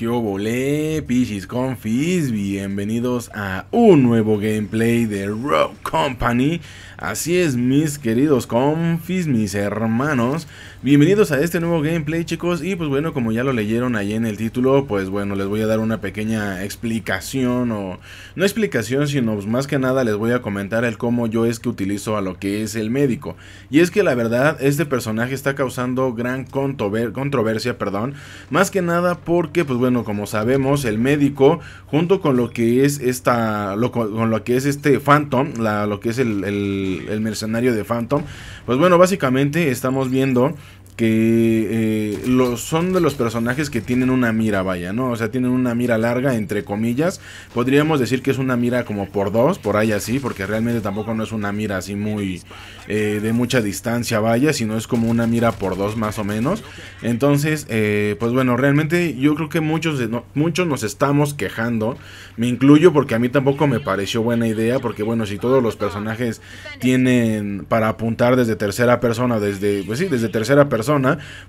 ¿Qué volé, Pichis Confis? Bienvenidos a un nuevo gameplay de Rogue Company. Así es, mis queridos confis, mis hermanos. Bienvenidos a este nuevo gameplay chicos y pues bueno como ya lo leyeron ahí en el título pues bueno les voy a dar una pequeña explicación o no explicación sino pues, más que nada les voy a comentar el cómo yo es que utilizo a lo que es el médico y es que la verdad este personaje está causando gran controversia perdón más que nada porque pues bueno como sabemos el médico junto con lo que es esta lo, con lo que es este Phantom la, lo que es el, el mercenario de Phantom pues bueno básicamente estamos viendo que eh, son de los personajes que tienen una mira, vaya, ¿no? O sea, tienen una mira larga, entre comillas. Podríamos decir que es una mira como por dos, por ahí así, porque realmente tampoco no es una mira así muy eh, de mucha distancia, vaya, sino es como una mira por dos más o menos. Entonces, eh, pues bueno, realmente yo creo que muchos, muchos nos estamos quejando. Me incluyo porque a mí tampoco me pareció buena idea, porque bueno, si todos los personajes tienen para apuntar desde tercera persona, desde, pues sí, desde tercera persona,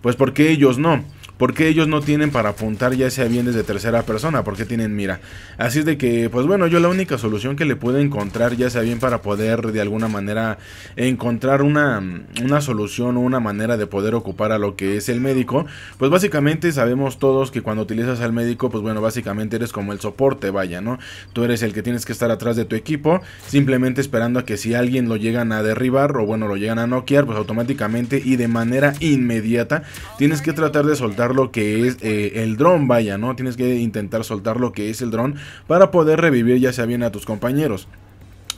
pues porque ellos no. Porque ellos no tienen para apuntar ya sea bien desde tercera persona, porque tienen mira. Así es de que, pues bueno, yo la única solución que le puedo encontrar ya sea bien para poder de alguna manera encontrar una, una solución o una manera de poder ocupar a lo que es el médico, pues básicamente sabemos todos que cuando utilizas al médico, pues bueno, básicamente eres como el soporte, vaya, ¿no? Tú eres el que tienes que estar atrás de tu equipo, simplemente esperando a que si alguien lo llegan a derribar o bueno, lo llegan a noquear, pues automáticamente y de manera inmediata inmediata, tienes que tratar de soltar lo que es eh, el dron, vaya, ¿no? Tienes que intentar soltar lo que es el dron para poder revivir ya sea bien a tus compañeros.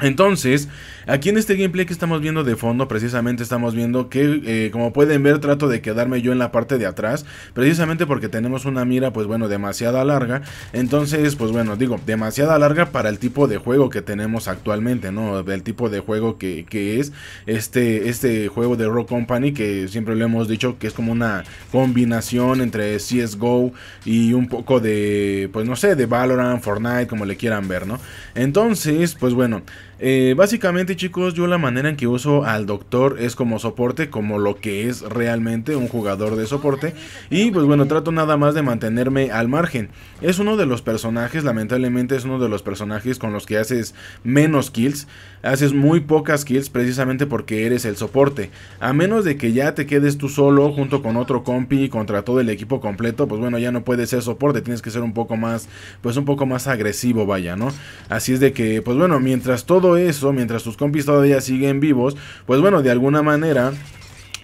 Entonces, aquí en este gameplay que estamos viendo de fondo, precisamente estamos viendo que, eh, como pueden ver, trato de quedarme yo en la parte de atrás, precisamente porque tenemos una mira, pues bueno, demasiada larga, entonces, pues bueno, digo, demasiada larga para el tipo de juego que tenemos actualmente, ¿no? Del tipo de juego que, es este, este juego de Rock Company, que siempre lo hemos dicho que es como una combinación entre CSGO y un poco de, pues no sé, de Valorant, Fortnite, como le quieran ver, ¿no? Entonces, pues bueno... Eh, básicamente chicos, yo la manera en que uso al doctor es como soporte, como lo que es realmente un jugador de soporte. Y pues bueno, trato nada más de mantenerme al margen. Es uno de los personajes, lamentablemente es uno de los personajes con los que haces menos kills. Haces muy pocas kills precisamente porque eres el soporte. A menos de que ya te quedes tú solo junto con otro compi contra todo el equipo completo, pues bueno, ya no puedes ser soporte, tienes que ser un poco más, pues un poco más agresivo, vaya, ¿no? Así es de que, pues bueno, mientras todo eso mientras tus compis todavía siguen vivos, pues bueno, de alguna manera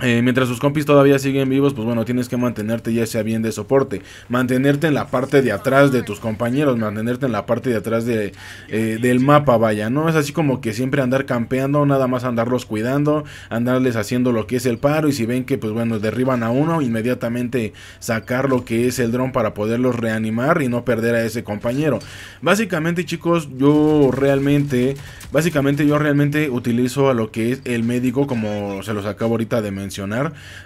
eh, mientras tus compis todavía siguen vivos, pues bueno, tienes que mantenerte ya sea bien de soporte, mantenerte en la parte de atrás de tus compañeros, mantenerte en la parte de atrás de, eh, del mapa, vaya, ¿no? Es así como que siempre andar campeando, nada más andarlos cuidando, andarles haciendo lo que es el paro y si ven que, pues bueno, derriban a uno, inmediatamente sacar lo que es el dron para poderlos reanimar y no perder a ese compañero. Básicamente, chicos, yo realmente, básicamente yo realmente utilizo a lo que es el médico como se los acabo ahorita de mencionar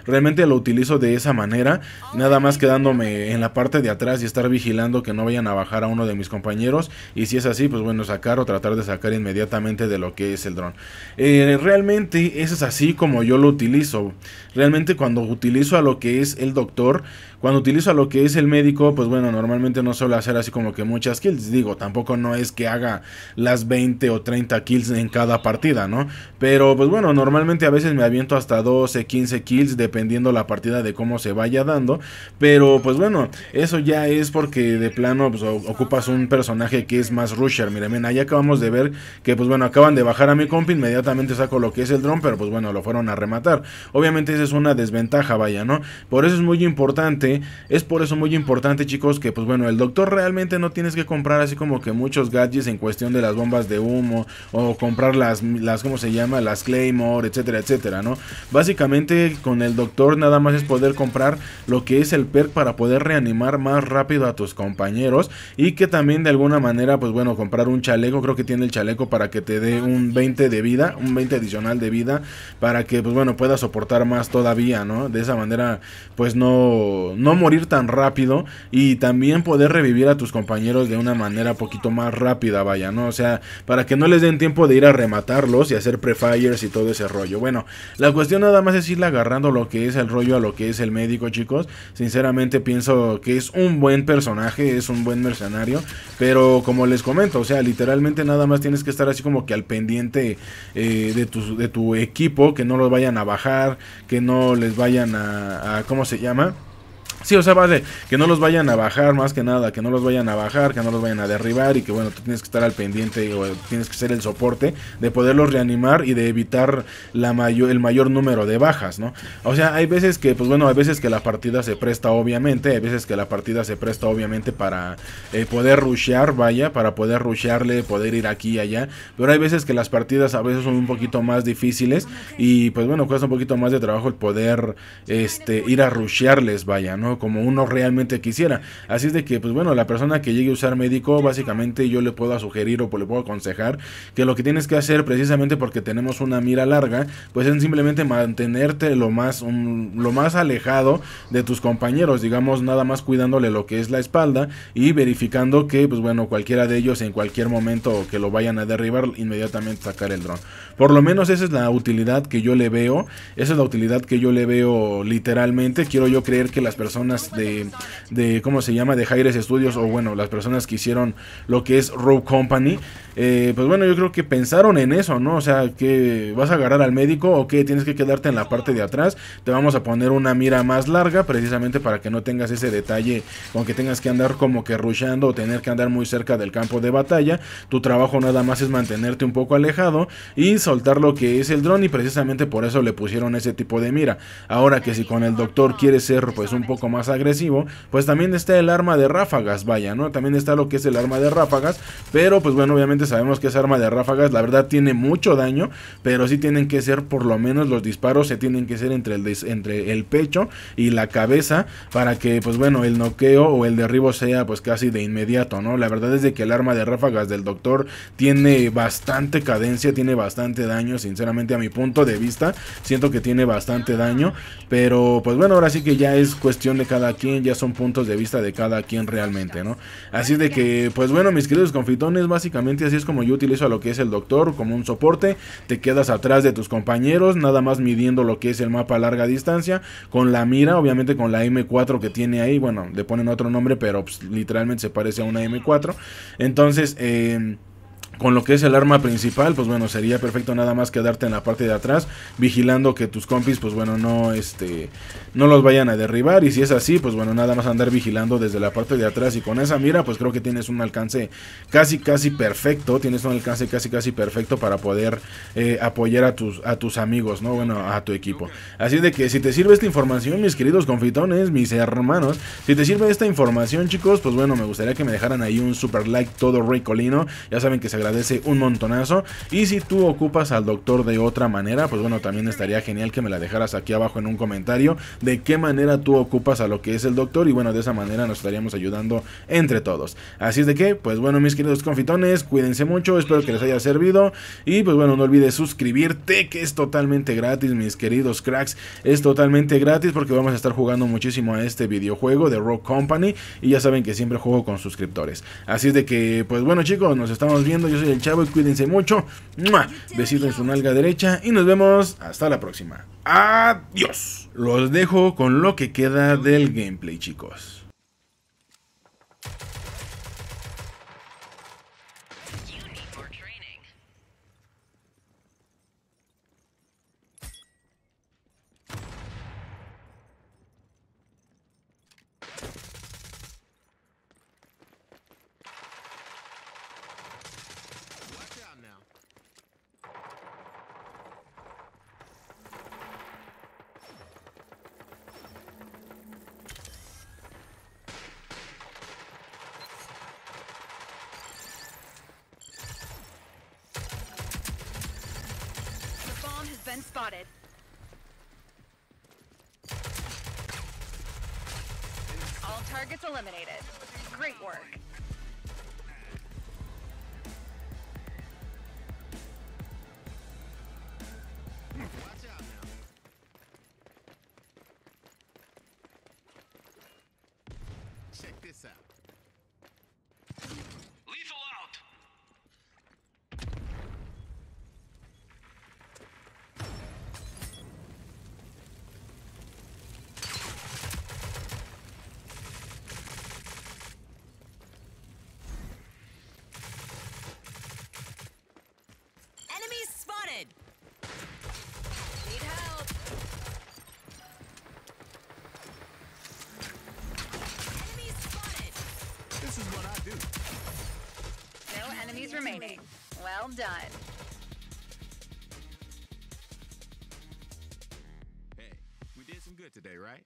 Realmente lo utilizo de esa manera, nada más quedándome en la parte de atrás y estar vigilando que no vayan a bajar a uno de mis compañeros. Y si es así, pues bueno, sacar o tratar de sacar inmediatamente de lo que es el dron. Eh, realmente eso es así como yo lo utilizo. Realmente cuando utilizo a lo que es el doctor, cuando utilizo a lo que es el médico, pues bueno, normalmente no suelo hacer así como que muchas kills. Digo, tampoco no es que haga las 20 o 30 kills en cada partida, ¿no? Pero pues bueno, normalmente a veces me aviento hasta 12, 15 kills, dependiendo la partida de cómo se vaya dando. Pero pues bueno, eso ya es porque de plano pues, ocupas un personaje que es más rusher. Miren, ahí acabamos de ver que pues bueno, acaban de bajar a mi compi, inmediatamente saco lo que es el drone... pero pues bueno, lo fueron a rematar. Obviamente esa es una desventaja, vaya, ¿no? Por eso es muy importante es por eso muy importante chicos que pues bueno, el doctor realmente no tienes que comprar así como que muchos gadgets en cuestión de las bombas de humo o comprar las, las ¿cómo se llama? Las Claymore, etcétera, etcétera, ¿no? Básicamente con el doctor nada más es poder comprar lo que es el perk para poder reanimar más rápido a tus compañeros y que también de alguna manera pues bueno, comprar un chaleco, creo que tiene el chaleco para que te dé un 20 de vida, un 20 adicional de vida para que pues bueno, puedas soportar más todavía, ¿no? De esa manera pues no no morir tan rápido y también poder revivir a tus compañeros de una manera poquito más rápida, vaya, ¿no? O sea, para que no les den tiempo de ir a rematarlos y hacer prefires y todo ese rollo. Bueno, la cuestión nada más es ir agarrando lo que es el rollo a lo que es el médico, chicos. Sinceramente pienso que es un buen personaje, es un buen mercenario, pero como les comento, o sea, literalmente nada más tienes que estar así como que al pendiente eh, de, tu, de tu equipo, que no los vayan a bajar, que no les vayan a, a ¿cómo se llama? Sí, o sea, va de que no los vayan a bajar más que nada, que no los vayan a bajar, que no los vayan a derribar y que bueno, tú tienes que estar al pendiente o tienes que ser el soporte de poderlos reanimar y de evitar la el mayor número de bajas, ¿no? O sea, hay veces que, pues bueno, hay veces que la partida se presta obviamente, hay veces que la partida se presta obviamente para eh, poder rushear, vaya, para poder rushearle, poder ir aquí y allá, pero hay veces que las partidas a veces son un poquito más difíciles y pues bueno, cuesta un poquito más de trabajo el poder este, ir a rushearles, vaya, ¿no? Como uno realmente quisiera. Así es de que, pues bueno, la persona que llegue a usar médico, básicamente yo le puedo sugerir o le puedo aconsejar que lo que tienes que hacer precisamente porque tenemos una mira larga, pues es simplemente mantenerte lo más, lo más alejado de tus compañeros, digamos, nada más cuidándole lo que es la espalda y verificando que, pues bueno, cualquiera de ellos en cualquier momento que lo vayan a derribar, inmediatamente sacar el dron. Por lo menos esa es la utilidad que yo le veo, esa es la utilidad que yo le veo literalmente, quiero yo creer que las personas de, de ¿cómo se llama? De Jaires Studios, o bueno, las personas que hicieron lo que es Rogue Company. Eh, pues bueno, yo creo que pensaron en eso, ¿no? O sea, que vas a agarrar al médico o que tienes que quedarte en la parte de atrás. Te vamos a poner una mira más larga precisamente para que no tengas ese detalle con que tengas que andar como que rushando o tener que andar muy cerca del campo de batalla. Tu trabajo nada más es mantenerte un poco alejado y soltar lo que es el dron y precisamente por eso le pusieron ese tipo de mira. Ahora que si con el doctor quieres ser pues un poco más más agresivo, pues también está el arma de ráfagas, vaya, ¿no? También está lo que es el arma de ráfagas, pero pues bueno, obviamente sabemos que esa arma de ráfagas la verdad tiene mucho daño, pero sí tienen que ser por lo menos los disparos se tienen que ser entre el, entre el pecho y la cabeza para que pues bueno, el noqueo o el derribo sea pues casi de inmediato, ¿no? La verdad es de que el arma de ráfagas del doctor tiene bastante cadencia, tiene bastante daño, sinceramente a mi punto de vista, siento que tiene bastante daño, pero pues bueno, ahora sí que ya es cuestión de cada quien, ya son puntos de vista de cada quien realmente, ¿no? Así de que, pues bueno, mis queridos confitones, básicamente así es como yo utilizo a lo que es el doctor como un soporte, te quedas atrás de tus compañeros, nada más midiendo lo que es el mapa a larga distancia, con la mira, obviamente con la M4 que tiene ahí, bueno, le ponen otro nombre, pero pues, literalmente se parece a una M4, entonces, eh con lo que es el arma principal, pues bueno, sería perfecto nada más quedarte en la parte de atrás, vigilando que tus compis, pues bueno, no este no los vayan a derribar. Y si es así, pues bueno, nada más andar vigilando desde la parte de atrás. Y con esa mira, pues creo que tienes un alcance casi casi perfecto. Tienes un alcance casi casi perfecto para poder eh, apoyar a tus, a tus amigos, ¿no? Bueno, a tu equipo. Así de que si te sirve esta información, mis queridos confitones, mis hermanos, si te sirve esta información, chicos, pues bueno, me gustaría que me dejaran ahí un super like todo Colino. Ya saben que se agradece un montonazo. Y si tú ocupas al doctor de otra manera, pues bueno, también estaría genial que me la dejaras aquí abajo en un comentario de qué manera tú ocupas a lo que es el doctor. Y bueno, de esa manera nos estaríamos ayudando entre todos. Así es de que, pues bueno, mis queridos confitones, cuídense mucho, espero que les haya servido. Y pues bueno, no olvides suscribirte, que es totalmente gratis, mis queridos cracks. Es totalmente gratis porque vamos a estar jugando muchísimo a este videojuego de Rock Company. Y ya saben que siempre juego con suscriptores. Así es de que, pues bueno, chicos, nos estamos viendo yo soy el chavo y cuídense mucho. Besito en su nalga derecha y nos vemos hasta la próxima. Adiós. Los dejo con lo que queda del gameplay, chicos. been spotted. All targets eliminated. Great work. remaining. Well done. Hey, we did some good today, right?